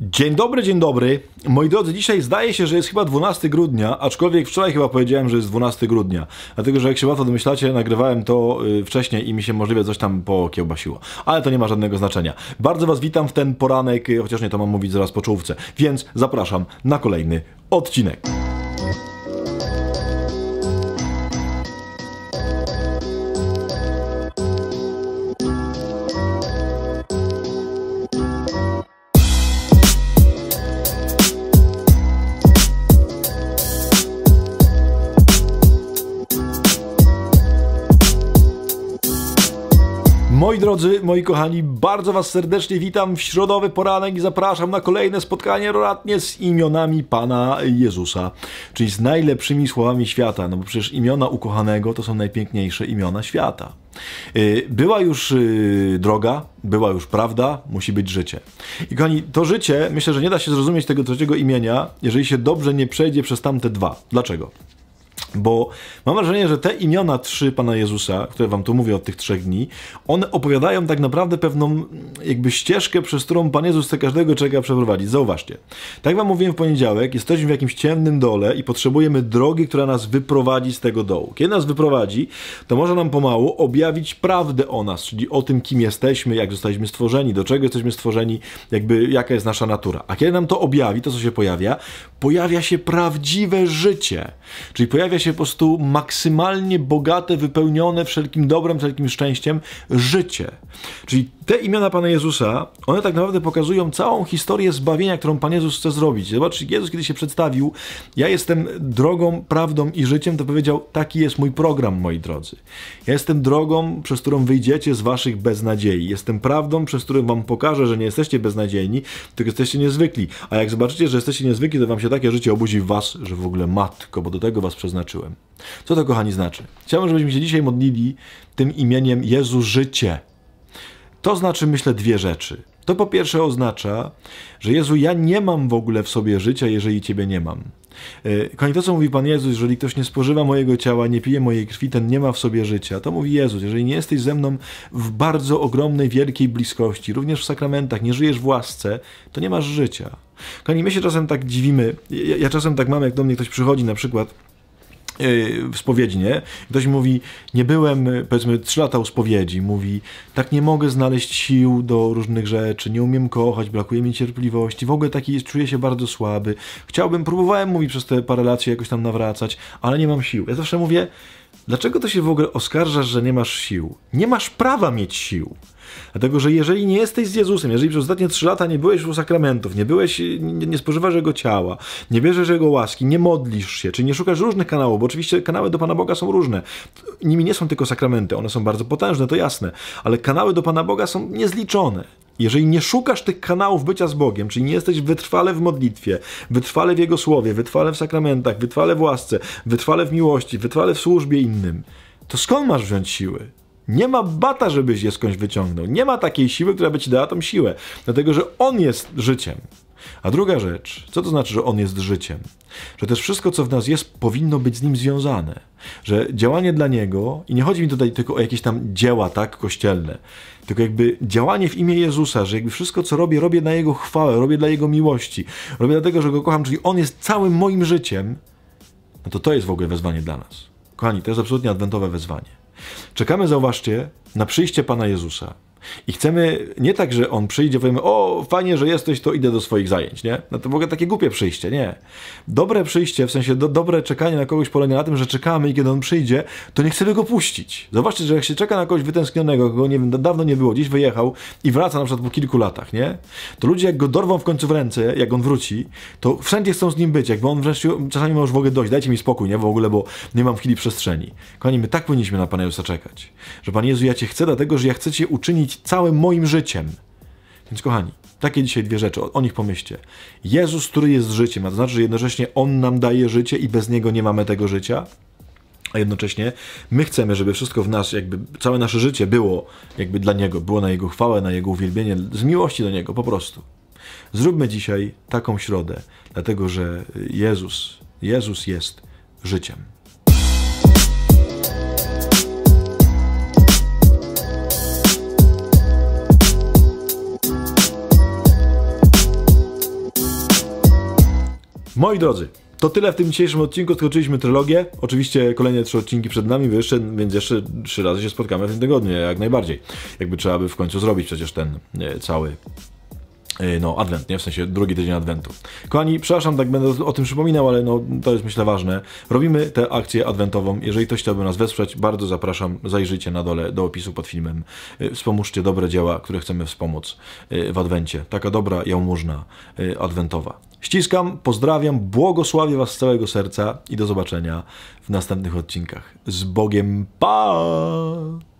Dzień dobry, dzień dobry. Moi drodzy, dzisiaj zdaje się, że jest chyba 12 grudnia, aczkolwiek wczoraj chyba powiedziałem, że jest 12 grudnia. Dlatego, że jak się łatwo domyślacie, nagrywałem to y, wcześniej i mi się możliwe coś tam pokiełbasiło. Ale to nie ma żadnego znaczenia. Bardzo Was witam w ten poranek, y, chociaż nie to mam mówić zaraz po czołówce. Więc zapraszam na kolejny odcinek. Moi drodzy, moi kochani, bardzo Was serdecznie witam w środowy poranek i zapraszam na kolejne spotkanie roratnie z imionami Pana Jezusa, czyli z najlepszymi słowami świata, no bo przecież imiona ukochanego to są najpiękniejsze imiona świata. Y, była już y, droga, była już prawda, musi być życie. I kochani, to życie, myślę, że nie da się zrozumieć tego trzeciego imienia, jeżeli się dobrze nie przejdzie przez tamte dwa. Dlaczego? Bo mam wrażenie, że te imiona trzy Pana Jezusa, które wam tu mówię od tych trzech dni, one opowiadają tak naprawdę pewną jakby ścieżkę, przez którą Pan Jezus chce każdego czeka przeprowadzić. Zauważcie. Tak wam mówiłem w poniedziałek, jesteśmy w jakimś ciemnym dole i potrzebujemy drogi, która nas wyprowadzi z tego dołu. Kiedy nas wyprowadzi, to może nam pomału objawić prawdę o nas, czyli o tym, kim jesteśmy, jak zostaliśmy stworzeni, do czego jesteśmy stworzeni, jakby jaka jest nasza natura. A kiedy nam to objawi, to co się pojawia? Pojawia się prawdziwe życie. Czyli pojawia stawia się po prostu maksymalnie bogate, wypełnione wszelkim dobrem, wszelkim szczęściem życie. Czyli te imiona Pana Jezusa, one tak naprawdę pokazują całą historię zbawienia, którą Pan Jezus chce zrobić. Zobacz, Jezus kiedy się przedstawił, ja jestem drogą, prawdą i życiem, to powiedział, taki jest mój program, moi drodzy. Ja jestem drogą, przez którą wyjdziecie z waszych beznadziei. Jestem prawdą, przez którą wam pokażę, że nie jesteście beznadziejni, tylko jesteście niezwykli. A jak zobaczycie, że jesteście niezwykli, to wam się takie życie obudzi w was, że w ogóle matko, bo do tego was przeznaczyłem zobaczyłem. Co to, kochani, znaczy? Chciałbym, żebyśmy się dzisiaj modlili tym imieniem Jezu życie. To znaczy, myślę, dwie rzeczy. To po pierwsze oznacza, że Jezu, ja nie mam w ogóle w sobie życia, jeżeli Ciebie nie mam. E, kochani, to co mówi Pan Jezus, jeżeli ktoś nie spożywa mojego ciała, nie pije mojej krwi, ten nie ma w sobie życia. To mówi Jezus, jeżeli nie jesteś ze mną w bardzo ogromnej, wielkiej bliskości, również w sakramentach, nie żyjesz w łasce, to nie masz życia. Kochani, my się czasem tak dziwimy, ja, ja czasem tak mam, jak do mnie ktoś przychodzi na przykład w spowiedzi, nie? Ktoś mówi, nie byłem, powiedzmy, trzy lata u spowiedzi, mówi, tak nie mogę znaleźć sił do różnych rzeczy, nie umiem kochać, brakuje mi cierpliwości, w ogóle taki czuję się bardzo słaby, chciałbym, próbowałem, mówi, przez te parę lat się jakoś tam nawracać, ale nie mam sił. Ja zawsze mówię, dlaczego to się w ogóle oskarżasz, że nie masz sił? Nie masz prawa mieć sił. Dlatego, że jeżeli nie jesteś z Jezusem, jeżeli przez ostatnie trzy lata nie byłeś u sakramentów, nie byłeś, nie, nie spożywasz Jego ciała, nie bierzesz Jego łaski, nie modlisz się, czy nie szukasz różnych kanałów, bo oczywiście kanały do Pana Boga są różne. Nimi nie są tylko sakramenty, one są bardzo potężne, to jasne, ale kanały do Pana Boga są niezliczone. Jeżeli nie szukasz tych kanałów bycia z Bogiem, czyli nie jesteś wytrwale w modlitwie, wytrwale w Jego słowie, wytrwale w sakramentach, wytrwale w łasce, wytrwale w miłości, wytrwale w służbie innym, to skąd masz wziąć siły? Nie ma bata, żebyś je skądś wyciągnął. Nie ma takiej siły, która by ci dała tą siłę. Dlatego, że on jest życiem. A druga rzecz, co to znaczy, że on jest życiem? Że też wszystko, co w nas jest, powinno być z nim związane. Że działanie dla niego, i nie chodzi mi tutaj tylko o jakieś tam dzieła, tak, kościelne, tylko jakby działanie w imię Jezusa, że jakby wszystko, co robię, robię na jego chwałę, robię dla jego miłości, robię dlatego, że go kocham, czyli on jest całym moim życiem, no to to jest w ogóle wezwanie dla nas. Kochani, to jest absolutnie adwentowe wezwanie. Czekamy, zauważcie, na przyjście Pana Jezusa. I chcemy nie tak, że on przyjdzie, powiemy, o, fajnie, że jesteś, to idę do swoich zajęć, nie? No to w ogóle takie głupie przyjście, nie. Dobre przyjście, w sensie do, dobre czekanie na kogoś, poleganie na tym, że czekamy i kiedy on przyjdzie, to nie chcemy go puścić. Zobaczcie, że jak się czeka na kogoś wytęsknionego, kogo, nie wiem, dawno nie było, dziś, wyjechał i wraca na przykład po kilku latach, nie? To ludzie, jak go dorwą w końcu w ręce, jak on wróci, to wszędzie chcą z nim być, jakby on wreszcie, czasami może w ogóle dojść, dajcie mi spokój, nie? W ogóle, bo nie mam chwili przestrzeni. Kochani, my tak powinniśmy na Pana Jezusa czekać, że Pan Jezu, ja Cię chcę, dlatego, że ja chcę Cię uczynić całym moim życiem. Więc kochani, takie dzisiaj dwie rzeczy, o, o, nich pomyślcie. Jezus, który jest życiem, a to znaczy, że jednocześnie On nam daje życie i bez Niego nie mamy tego życia. A jednocześnie my chcemy, żeby wszystko w nas, jakby całe nasze życie było jakby dla Niego, było na Jego chwałę, na Jego uwielbienie, z miłości do Niego po prostu. Zróbmy dzisiaj taką środę, dlatego że Jezus, Jezus jest życiem. Moi drodzy, to tyle w tym dzisiejszym odcinku. Skończyliśmy trylogię. Oczywiście kolejne trzy odcinki przed nami, jeszcze, więc jeszcze trzy razy się spotkamy w tym tygodniu, jak najbardziej. Jakby trzeba by w końcu zrobić przecież ten e, cały Y, no, adwent, nie? W sensie drugi tydzień adwentu. Kochani, przepraszam, tak będę o tym przypominał, ale no, to jest myślę ważne. Robimy tę akcję adwentową. Jeżeli ktoś chciałby nas wesprzeć, bardzo zapraszam, zajrzyjcie na dole do opisu pod filmem. Y, wspomóżcie dobre dzieła, które chcemy wspomóc y, w adwencie. Taka dobra jałmużna adwentowa. Ściskam, pozdrawiam, błogosławię Was z całego serca i do zobaczenia w następnych odcinkach. Z Bogiem, pa!